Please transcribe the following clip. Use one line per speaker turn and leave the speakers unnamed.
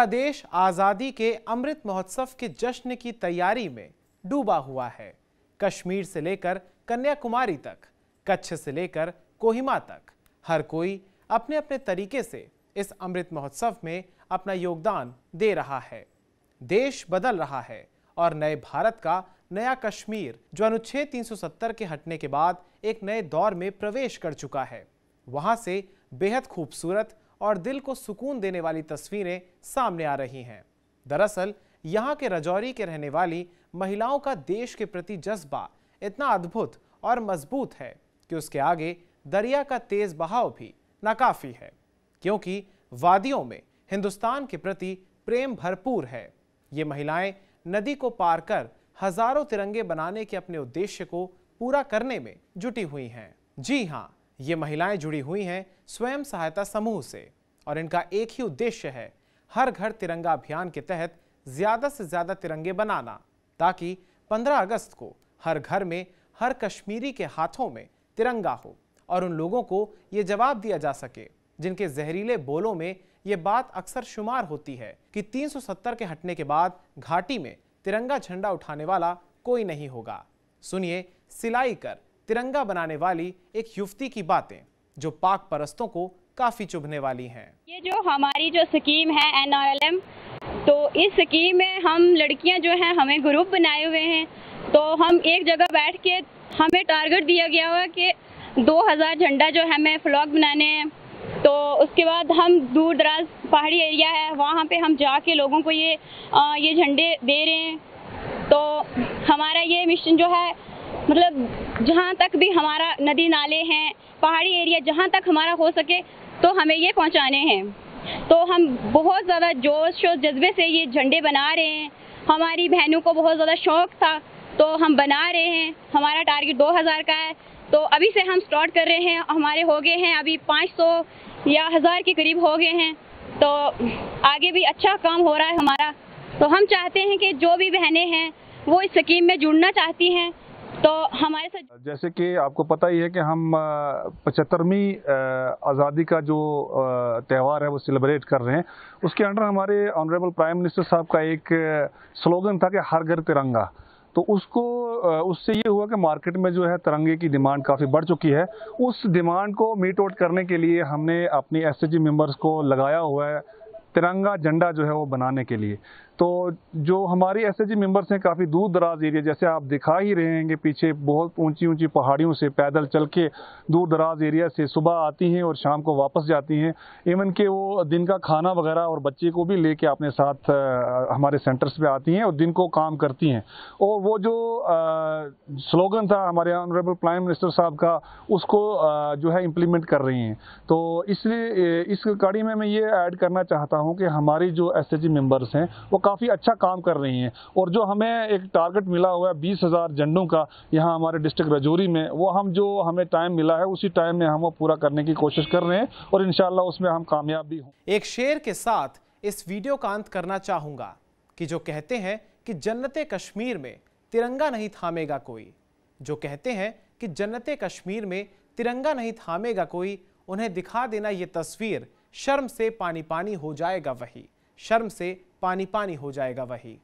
पूरा देश आज़ादी के अमृत महोत्सव के जश्न की तैयारी में डूबा हुआ है कश्मीर से लेकर कन्याकुमारी तक कच्छ से लेकर कोहिमा तक हर कोई अपने अपने तरीके से इस अमृत महोत्सव में अपना योगदान दे रहा है देश बदल रहा है और नए भारत का नया कश्मीर जो अनुच्छेद 370 के हटने के बाद एक नए दौर में प्रवेश कर चुका है वहां से बेहद खूबसूरत और दिल को सुकून देने वाली तस्वीरें सामने आ रही हैं दरअसल यहाँ के रजौरी के रहने वाली महिलाओं का देश के प्रति जज्बा इतना अद्भुत और मजबूत है कि उसके आगे दरिया का तेज बहाव भी नाकाफी है क्योंकि वादियों में हिंदुस्तान के प्रति प्रेम भरपूर है ये महिलाएं नदी को पार कर हजारों तिरंगे बनाने के अपने उद्देश्य को पूरा करने में जुटी हुई हैं जी हाँ ये महिलाएं जुड़ी हुई हैं स्वयं सहायता समूह से और इनका एक ही उद्देश्य है हर घर तिरंगा अभियान के तहत ज़्यादा से ज़्यादा तिरंगे बनाना ताकि 15 अगस्त को हर घर में हर कश्मीरी के हाथों में तिरंगा हो और उन लोगों को ये जवाब दिया जा सके जिनके जहरीले बोलों में ये बात अक्सर शुमार होती है कि 370 के हटने के बाद घाटी में तिरंगा झंडा उठाने वाला कोई नहीं होगा सुनिए सिलाई कर तिरंगा बनाने वाली एक युवती की बातें जो पाक परस्तों को काफ़ी चुभने वाली हैं
ये जो हमारी जो स्कीम है एन तो इस स्कीम में हम लड़कियां जो हैं हमें ग्रुप बनाए हुए हैं तो हम एक जगह बैठ के हमें टारगेट दिया गया हुआ कि 2000 झंडा जो है हमें फ्लॉग बनाने हैं तो उसके बाद हम दूर दराज पहाड़ी एरिया है वहाँ पे हम जाके लोगों को ये आ, ये झंडे दे रहे हैं तो हमारा ये मिशन जो है मतलब जहाँ तक भी हमारा नदी नाले हैं पहाड़ी एरिया जहाँ तक हमारा हो सके तो हमें ये पहुँचाने हैं तो हम बहुत ज़्यादा जोश और जज्बे से ये झंडे बना रहे हैं हमारी बहनों को बहुत ज़्यादा शौक था तो हम बना रहे हैं हमारा टारगेट 2000 का है तो अभी से हम स्टार्ट कर रहे हैं हमारे हो गए हैं अभी 500 या हज़ार के करीब हो गए हैं तो आगे भी अच्छा काम हो रहा है हमारा तो हम चाहते हैं कि जो भी बहनें हैं वो इस स्कीम में जुड़ना चाहती हैं तो हमारे साथ
जैसे कि आपको पता ही है कि हम पचहत्तरवीं आज़ादी का जो त्यौहार है वो सेलिब्रेट कर रहे हैं उसके अंडर हमारे ऑनरेबल प्राइम मिनिस्टर साहब का एक स्लोगन था कि हर घर तिरंगा तो उसको उससे ये हुआ कि मार्केट में जो है तिरंगे की डिमांड काफ़ी बढ़ चुकी है उस डिमांड को मीट आउट करने के लिए हमने अपनी एस मेंबर्स को लगाया हुआ है तिरंगा झंडा जो है वो बनाने के लिए तो जो हमारे एस एच मेम्बर्स हैं काफ़ी दूर दराज एरिया जैसे आप दिखा ही रहेंगे पीछे बहुत ऊंची ऊंची पहाड़ियों से पैदल चल के दूर दराज एरिया से सुबह आती हैं और शाम को वापस जाती हैं इवन के वो दिन का खाना वगैरह और बच्चे को भी लेके अपने साथ हमारे सेंटर्स पे आती हैं और दिन को काम करती हैं और वो जो स्लोगन था हमारे ऑनरेबल प्राइम मिनिस्टर साहब का उसको जो है इम्प्लीमेंट कर रही हैं तो इसलिए इस कड़ी में मैं ये ऐड करना चाहता हूँ कि हमारी जो एस एच मेम्बर्स हैं वो काफ़ी अच्छा काम कर रही हैं और जो हमें एक टारगेट मिला हुआ है बीस हज़ार झंडों का यहाँ हमारे डिस्ट्रिक्ट रजौरी में वो हम जो हमें टाइम मिला है उसी टाइम में हम वो पूरा करने की कोशिश कर रहे हैं और इन उसमें हम कामयाब भी हों
एक शेर के साथ इस वीडियो का अंत करना चाहूँगा कि जो कहते हैं कि जन्नत कश्मीर में तिरंगा नहीं थामेगा कोई जो कहते हैं कि जन्नत कश्मीर में तिरंगा नहीं थामेगा कोई उन्हें दिखा देना ये तस्वीर शर्म से पानी पानी हो जाएगा वही शर्म से पानी पानी हो जाएगा वही